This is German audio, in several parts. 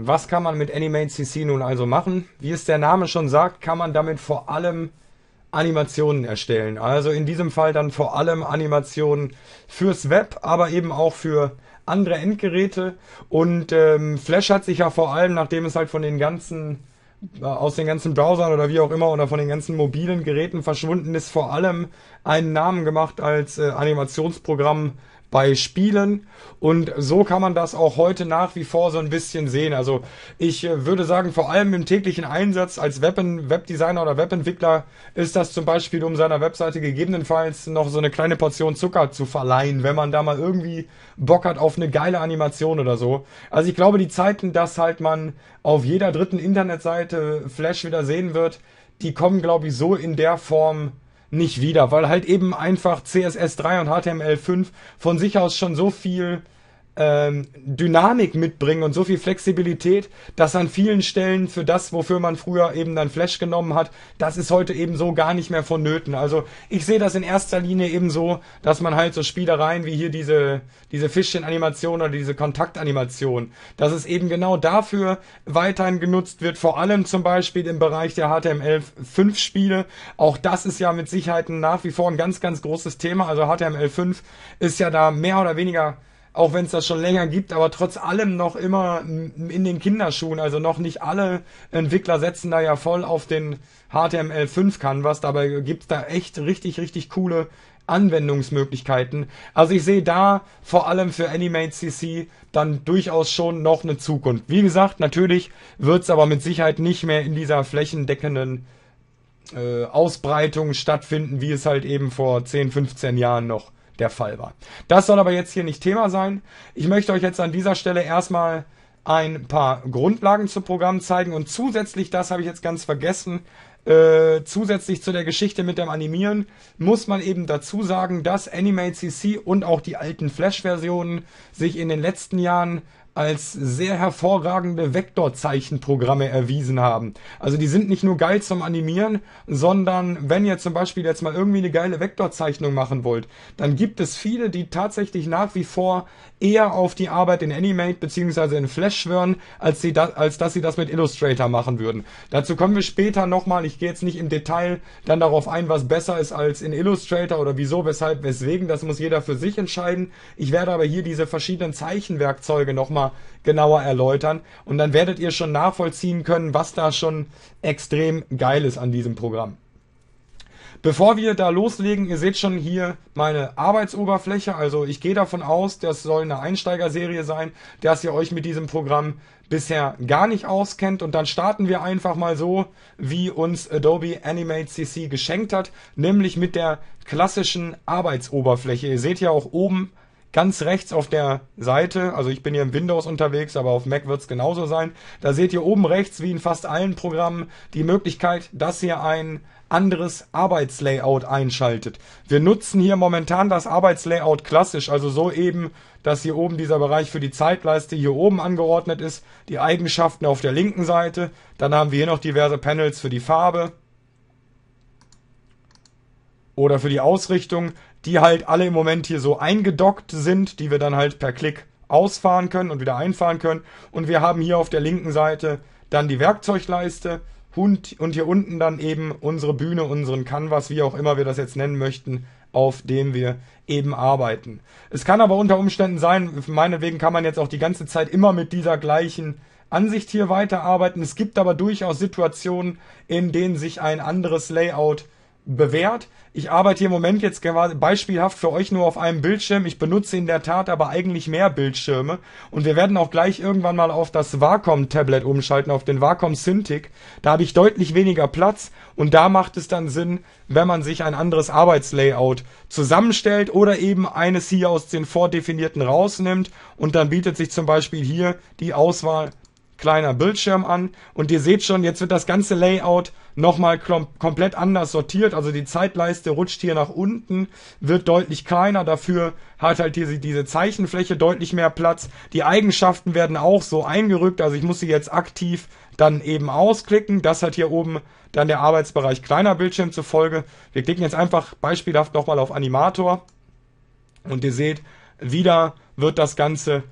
Was kann man mit Animate CC nun also machen? Wie es der Name schon sagt, kann man damit vor allem Animationen erstellen. Also in diesem Fall dann vor allem Animationen fürs Web, aber eben auch für andere Endgeräte. Und ähm, Flash hat sich ja vor allem, nachdem es halt von den ganzen äh, aus den ganzen Browsern oder wie auch immer oder von den ganzen mobilen Geräten verschwunden ist, vor allem einen Namen gemacht als äh, Animationsprogramm bei Spielen. Und so kann man das auch heute nach wie vor so ein bisschen sehen. Also ich äh, würde sagen, vor allem im täglichen Einsatz als Weapon, Webdesigner oder Webentwickler ist das zum Beispiel, um seiner Webseite gegebenenfalls noch so eine kleine Portion Zucker zu verleihen, wenn man da mal irgendwie Bock hat auf eine geile Animation oder so. Also ich glaube, die Zeiten, dass halt man auf jeder dritten Internetseite Flash wieder sehen wird, die kommen, glaube ich, so in der Form nicht wieder, weil halt eben einfach CSS3 und HTML5 von sich aus schon so viel ähm, Dynamik mitbringen und so viel Flexibilität, dass an vielen Stellen für das, wofür man früher eben dann Flash genommen hat, das ist heute eben so gar nicht mehr vonnöten. Also ich sehe das in erster Linie eben so, dass man halt so Spielereien wie hier diese, diese Fischchen-Animation oder diese Kontaktanimation, dass es eben genau dafür weiterhin genutzt wird, vor allem zum Beispiel im Bereich der HTML5-Spiele. Auch das ist ja mit Sicherheit nach wie vor ein ganz, ganz großes Thema. Also HTML5 ist ja da mehr oder weniger auch wenn es das schon länger gibt, aber trotz allem noch immer in den Kinderschuhen. Also noch nicht alle Entwickler setzen da ja voll auf den HTML5 Canvas. Dabei gibt es da echt richtig, richtig coole Anwendungsmöglichkeiten. Also ich sehe da vor allem für Animate CC dann durchaus schon noch eine Zukunft. Wie gesagt, natürlich wird es aber mit Sicherheit nicht mehr in dieser flächendeckenden äh, Ausbreitung stattfinden, wie es halt eben vor 10, 15 Jahren noch der Fall war. Das soll aber jetzt hier nicht Thema sein. Ich möchte euch jetzt an dieser Stelle erstmal ein paar Grundlagen zum Programm zeigen und zusätzlich, das habe ich jetzt ganz vergessen, äh, zusätzlich zu der Geschichte mit dem Animieren muss man eben dazu sagen, dass Animate CC und auch die alten Flash-Versionen sich in den letzten Jahren als sehr hervorragende Vektorzeichenprogramme erwiesen haben. Also die sind nicht nur geil zum Animieren, sondern wenn ihr zum Beispiel jetzt mal irgendwie eine geile Vektorzeichnung machen wollt, dann gibt es viele, die tatsächlich nach wie vor eher auf die Arbeit in Animate bzw. in Flash schwören, als, sie da, als dass sie das mit Illustrator machen würden. Dazu kommen wir später nochmal, ich gehe jetzt nicht im Detail dann darauf ein, was besser ist als in Illustrator oder wieso, weshalb, weswegen, das muss jeder für sich entscheiden. Ich werde aber hier diese verschiedenen Zeichenwerkzeuge nochmal genauer erläutern. Und dann werdet ihr schon nachvollziehen können, was da schon extrem geil ist an diesem Programm. Bevor wir da loslegen, ihr seht schon hier meine Arbeitsoberfläche. Also ich gehe davon aus, das soll eine Einsteigerserie sein, dass ihr euch mit diesem Programm bisher gar nicht auskennt. Und dann starten wir einfach mal so, wie uns Adobe Animate CC geschenkt hat, nämlich mit der klassischen Arbeitsoberfläche. Ihr seht ja auch oben ganz rechts auf der Seite, also ich bin hier im Windows unterwegs, aber auf Mac wird es genauso sein, da seht ihr oben rechts, wie in fast allen Programmen, die Möglichkeit, dass ihr ein anderes Arbeitslayout einschaltet. Wir nutzen hier momentan das Arbeitslayout klassisch, also so eben, dass hier oben dieser Bereich für die Zeitleiste hier oben angeordnet ist, die Eigenschaften auf der linken Seite, dann haben wir hier noch diverse Panels für die Farbe, oder für die Ausrichtung, die halt alle im Moment hier so eingedockt sind, die wir dann halt per Klick ausfahren können und wieder einfahren können. Und wir haben hier auf der linken Seite dann die Werkzeugleiste und, und hier unten dann eben unsere Bühne, unseren Canvas, wie auch immer wir das jetzt nennen möchten, auf dem wir eben arbeiten. Es kann aber unter Umständen sein, meinetwegen kann man jetzt auch die ganze Zeit immer mit dieser gleichen Ansicht hier weiterarbeiten. Es gibt aber durchaus Situationen, in denen sich ein anderes Layout bewährt. Ich arbeite hier im Moment jetzt beispielhaft für euch nur auf einem Bildschirm. Ich benutze in der Tat aber eigentlich mehr Bildschirme. Und wir werden auch gleich irgendwann mal auf das Wacom-Tablet umschalten, auf den Wacom Cintiq. Da habe ich deutlich weniger Platz und da macht es dann Sinn, wenn man sich ein anderes Arbeitslayout zusammenstellt oder eben eines hier aus den vordefinierten rausnimmt und dann bietet sich zum Beispiel hier die Auswahl kleiner Bildschirm an und ihr seht schon, jetzt wird das ganze Layout nochmal komplett anders sortiert. Also die Zeitleiste rutscht hier nach unten, wird deutlich kleiner. Dafür hat halt diese, diese Zeichenfläche deutlich mehr Platz. Die Eigenschaften werden auch so eingerückt. Also ich muss sie jetzt aktiv dann eben ausklicken. Das hat hier oben dann der Arbeitsbereich kleiner Bildschirm zur Folge. Wir klicken jetzt einfach beispielhaft nochmal auf Animator. Und ihr seht, wieder wird das Ganze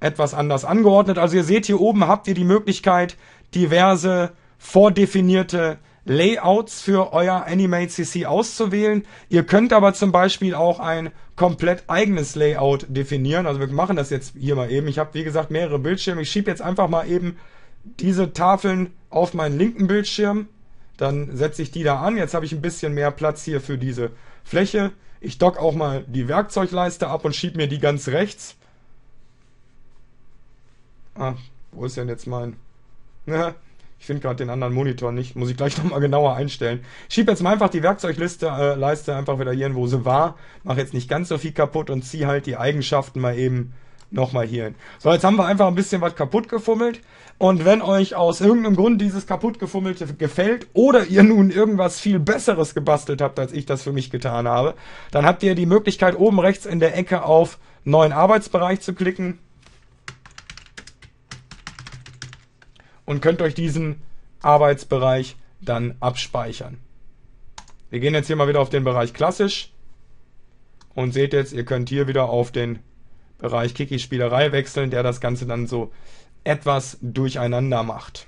etwas anders angeordnet. Also ihr seht, hier oben habt ihr die Möglichkeit, diverse vordefinierte Layouts für euer Animate CC auszuwählen. Ihr könnt aber zum Beispiel auch ein komplett eigenes Layout definieren. Also wir machen das jetzt hier mal eben. Ich habe, wie gesagt, mehrere Bildschirme. Ich schiebe jetzt einfach mal eben diese Tafeln auf meinen linken Bildschirm. Dann setze ich die da an. Jetzt habe ich ein bisschen mehr Platz hier für diese Fläche. Ich dock auch mal die Werkzeugleiste ab und schiebe mir die ganz rechts. Ah, wo ist denn jetzt mein... Ich finde gerade den anderen Monitor nicht, muss ich gleich nochmal genauer einstellen. Ich schiebe jetzt mal einfach die Werkzeugliste, äh, Leiste einfach wieder hierhin, wo sie war. Mach jetzt nicht ganz so viel kaputt und ziehe halt die Eigenschaften mal eben nochmal hier hin. So, jetzt haben wir einfach ein bisschen was kaputt gefummelt. Und wenn euch aus irgendeinem Grund dieses kaputt gefummelte gefällt oder ihr nun irgendwas viel besseres gebastelt habt, als ich das für mich getan habe, dann habt ihr die Möglichkeit oben rechts in der Ecke auf neuen Arbeitsbereich zu klicken und könnt euch diesen Arbeitsbereich dann abspeichern. Wir gehen jetzt hier mal wieder auf den Bereich klassisch und seht jetzt, ihr könnt hier wieder auf den Bereich Kiki-Spielerei wechseln, der das Ganze dann so etwas durcheinander macht.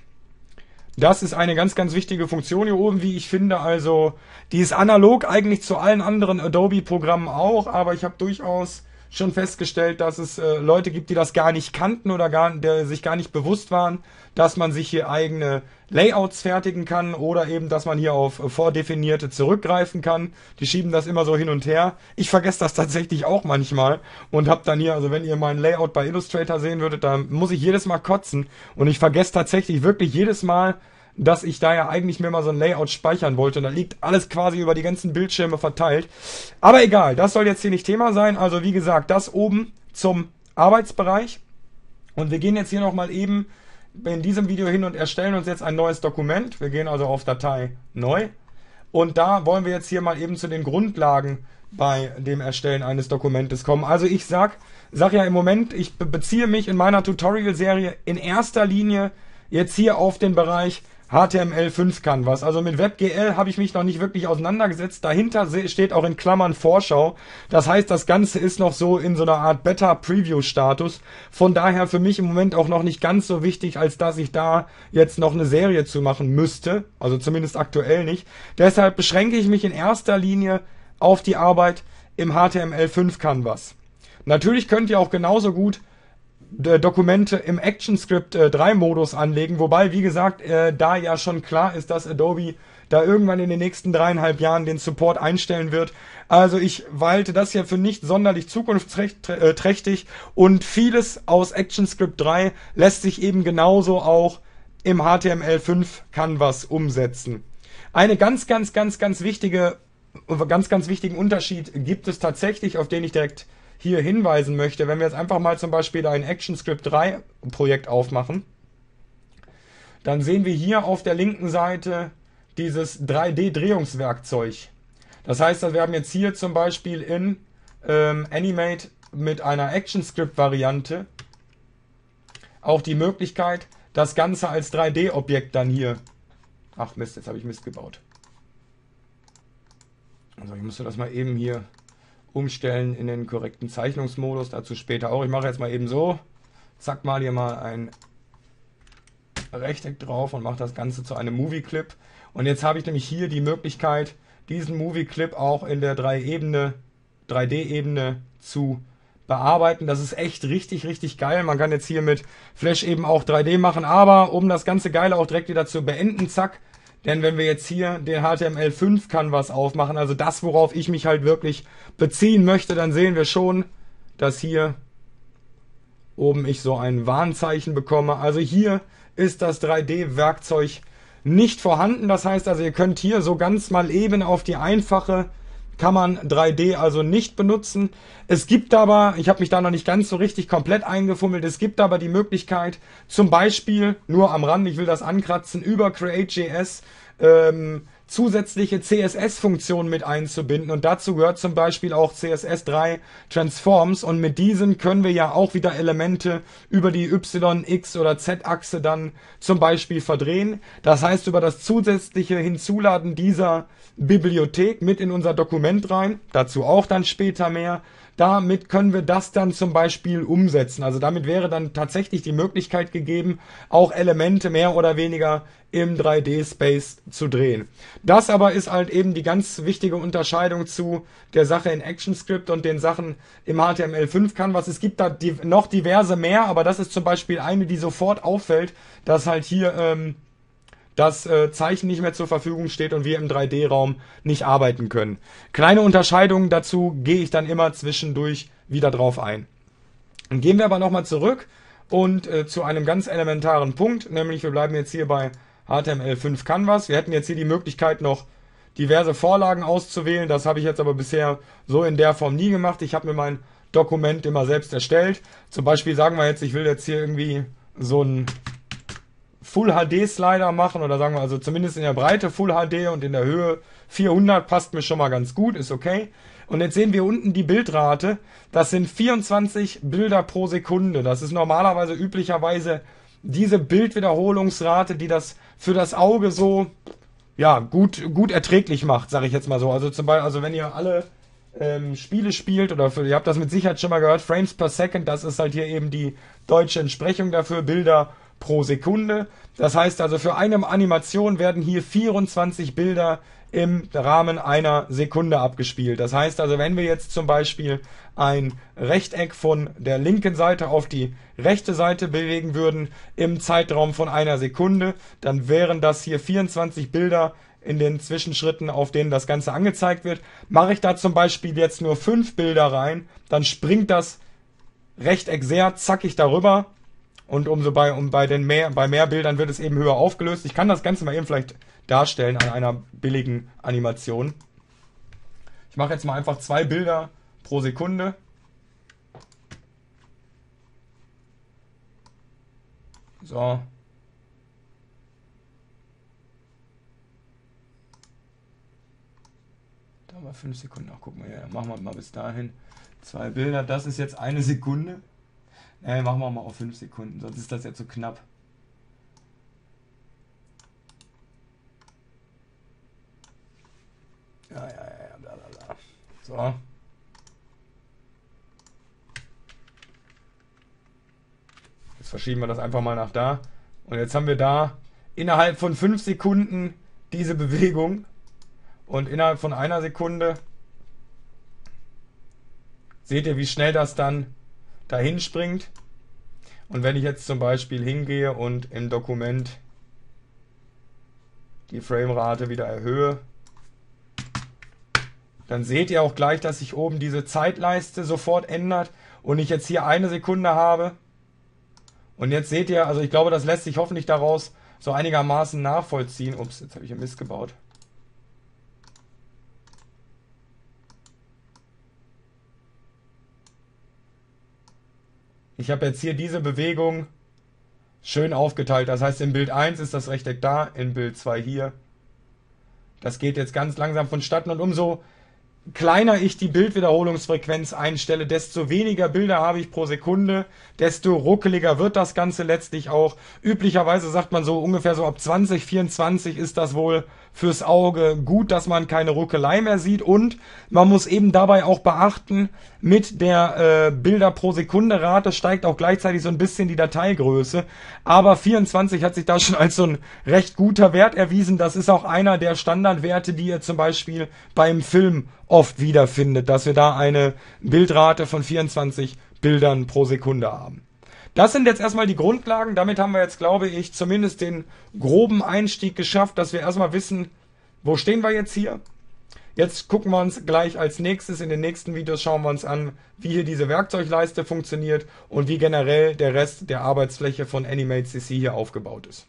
Das ist eine ganz, ganz wichtige Funktion hier oben, wie ich finde. Also, die ist analog eigentlich zu allen anderen Adobe-Programmen auch, aber ich habe durchaus schon festgestellt, dass es äh, Leute gibt, die das gar nicht kannten oder gar, der sich gar nicht bewusst waren, dass man sich hier eigene Layouts fertigen kann oder eben, dass man hier auf äh, vordefinierte zurückgreifen kann. Die schieben das immer so hin und her. Ich vergesse das tatsächlich auch manchmal und habe dann hier, also wenn ihr mein Layout bei Illustrator sehen würdet, dann muss ich jedes Mal kotzen und ich vergesse tatsächlich wirklich jedes Mal, dass ich da ja eigentlich mir mal so ein Layout speichern wollte. Und da liegt alles quasi über die ganzen Bildschirme verteilt. Aber egal, das soll jetzt hier nicht Thema sein. Also wie gesagt, das oben zum Arbeitsbereich. Und wir gehen jetzt hier nochmal eben in diesem Video hin und erstellen uns jetzt ein neues Dokument. Wir gehen also auf Datei neu. Und da wollen wir jetzt hier mal eben zu den Grundlagen bei dem Erstellen eines Dokumentes kommen. Also ich sag, sag ja im Moment, ich beziehe mich in meiner Tutorial-Serie in erster Linie jetzt hier auf den Bereich HTML5 kann was. Also mit WebGL habe ich mich noch nicht wirklich auseinandergesetzt. Dahinter steht auch in Klammern Vorschau. Das heißt, das Ganze ist noch so in so einer Art Beta-Preview-Status. Von daher für mich im Moment auch noch nicht ganz so wichtig, als dass ich da jetzt noch eine Serie zu machen müsste. Also zumindest aktuell nicht. Deshalb beschränke ich mich in erster Linie auf die Arbeit im HTML5 Canvas. Natürlich könnt ihr auch genauso gut äh, Dokumente im ActionScript 3 äh, Modus anlegen, wobei, wie gesagt, äh, da ja schon klar ist, dass Adobe da irgendwann in den nächsten dreieinhalb Jahren den Support einstellen wird. Also ich walte das hier für nicht sonderlich zukunftsträchtig und vieles aus ActionScript 3 lässt sich eben genauso auch im HTML5 Canvas umsetzen. Eine ganz, ganz, ganz, ganz wichtige, ganz, ganz wichtigen Unterschied gibt es tatsächlich, auf den ich direkt hier hinweisen möchte, wenn wir jetzt einfach mal zum Beispiel ein ActionScript 3 Projekt aufmachen, dann sehen wir hier auf der linken Seite dieses 3D-Drehungswerkzeug. Das heißt, wir haben jetzt hier zum Beispiel in ähm, Animate mit einer ActionScript-Variante auch die Möglichkeit, das Ganze als 3D-Objekt dann hier... Ach Mist, jetzt habe ich Mist gebaut. Also ich musste das mal eben hier umstellen in den korrekten Zeichnungsmodus. Dazu später auch. Ich mache jetzt mal eben so. Zack, mal hier mal ein Rechteck drauf und mache das Ganze zu einem Movie-Clip. Und jetzt habe ich nämlich hier die Möglichkeit, diesen Movie-Clip auch in der 3D-Ebene 3D zu bearbeiten. Das ist echt richtig, richtig geil. Man kann jetzt hier mit Flash eben auch 3D machen, aber um das ganze Geile auch direkt wieder zu beenden, zack, denn wenn wir jetzt hier den HTML5 Canvas aufmachen, also das, worauf ich mich halt wirklich beziehen möchte, dann sehen wir schon, dass hier oben ich so ein Warnzeichen bekomme. Also hier ist das 3D-Werkzeug nicht vorhanden. Das heißt also, ihr könnt hier so ganz mal eben auf die einfache kann man 3D also nicht benutzen. Es gibt aber, ich habe mich da noch nicht ganz so richtig komplett eingefummelt, es gibt aber die Möglichkeit, zum Beispiel, nur am Rand, ich will das ankratzen, über Create.js ähm, zusätzliche CSS-Funktionen mit einzubinden. Und dazu gehört zum Beispiel auch CSS3 Transforms. Und mit diesen können wir ja auch wieder Elemente über die Y, X oder Z-Achse dann zum Beispiel verdrehen. Das heißt, über das zusätzliche Hinzuladen dieser Bibliothek mit in unser Dokument rein, dazu auch dann später mehr, damit können wir das dann zum Beispiel umsetzen. Also damit wäre dann tatsächlich die Möglichkeit gegeben, auch Elemente mehr oder weniger im 3D-Space zu drehen. Das aber ist halt eben die ganz wichtige Unterscheidung zu der Sache in ActionScript und den Sachen im HTML5 Canvas. Es gibt da die, noch diverse mehr, aber das ist zum Beispiel eine, die sofort auffällt, dass halt hier ähm, das äh, Zeichen nicht mehr zur Verfügung steht und wir im 3D-Raum nicht arbeiten können. Kleine Unterscheidungen dazu gehe ich dann immer zwischendurch wieder drauf ein. Dann gehen wir aber nochmal zurück und äh, zu einem ganz elementaren Punkt, nämlich wir bleiben jetzt hier bei HTML5 Canvas. Wir hätten jetzt hier die Möglichkeit noch diverse Vorlagen auszuwählen. Das habe ich jetzt aber bisher so in der Form nie gemacht. Ich habe mir mein Dokument immer selbst erstellt. Zum Beispiel sagen wir jetzt, ich will jetzt hier irgendwie so ein Full HD Slider machen oder sagen wir also zumindest in der Breite Full HD und in der Höhe 400 passt mir schon mal ganz gut, ist okay. Und jetzt sehen wir unten die Bildrate. Das sind 24 Bilder pro Sekunde. Das ist normalerweise üblicherweise diese Bildwiederholungsrate, die das für das Auge so ja gut gut erträglich macht, sage ich jetzt mal so. Also zum Beispiel, also wenn ihr alle ähm, Spiele spielt oder für, ihr habt das mit Sicherheit schon mal gehört, Frames per Second, das ist halt hier eben die deutsche Entsprechung dafür, Bilder pro Sekunde. Das heißt also, für eine Animation werden hier 24 Bilder im Rahmen einer Sekunde abgespielt. Das heißt also, wenn wir jetzt zum Beispiel ein Rechteck von der linken Seite auf die rechte Seite bewegen würden im Zeitraum von einer Sekunde, dann wären das hier 24 Bilder in den Zwischenschritten, auf denen das Ganze angezeigt wird. Mache ich da zum Beispiel jetzt nur fünf Bilder rein, dann springt das Rechteck sehr zackig darüber und umso bei, um bei den mehr, bei mehr Bildern wird es eben höher aufgelöst. Ich kann das Ganze mal eben vielleicht darstellen an einer billigen Animation. Ich mache jetzt mal einfach zwei Bilder pro Sekunde. So. Da haben fünf Sekunden. Ach, gucken wir hier. Machen wir mal bis dahin. Zwei Bilder. Das ist jetzt eine Sekunde. Naja, machen wir mal auf 5 Sekunden, sonst ist das ja zu knapp. Ja, ja, ja, bla, bla, bla. So. Jetzt verschieben wir das einfach mal nach da. Und jetzt haben wir da innerhalb von 5 Sekunden diese Bewegung. Und innerhalb von einer Sekunde seht ihr, wie schnell das dann dahin springt. Und wenn ich jetzt zum Beispiel hingehe und im Dokument die Framerate wieder erhöhe, dann seht ihr auch gleich, dass sich oben diese Zeitleiste sofort ändert und ich jetzt hier eine Sekunde habe. Und jetzt seht ihr, also ich glaube, das lässt sich hoffentlich daraus so einigermaßen nachvollziehen. Ups, jetzt habe ich hier Mist gebaut. Ich habe jetzt hier diese Bewegung schön aufgeteilt. Das heißt, in Bild 1 ist das Rechteck da, in Bild 2 hier. Das geht jetzt ganz langsam vonstatten und umso kleiner ich die Bildwiederholungsfrequenz einstelle, desto weniger Bilder habe ich pro Sekunde, desto ruckeliger wird das Ganze letztlich auch. Üblicherweise sagt man so ungefähr so ab 2024 ist das wohl fürs Auge gut, dass man keine Ruckelei mehr sieht und man muss eben dabei auch beachten, mit der äh, Bilder pro Sekunde Rate steigt auch gleichzeitig so ein bisschen die Dateigröße, aber 24 hat sich da schon als so ein recht guter Wert erwiesen. Das ist auch einer der Standardwerte, die ihr zum Beispiel beim Film oft wiederfindet, dass wir da eine Bildrate von 24 Bildern pro Sekunde haben. Das sind jetzt erstmal die Grundlagen. Damit haben wir jetzt, glaube ich, zumindest den groben Einstieg geschafft, dass wir erstmal wissen, wo stehen wir jetzt hier. Jetzt gucken wir uns gleich als nächstes in den nächsten Videos schauen wir uns an, wie hier diese Werkzeugleiste funktioniert und wie generell der Rest der Arbeitsfläche von Animate CC hier aufgebaut ist.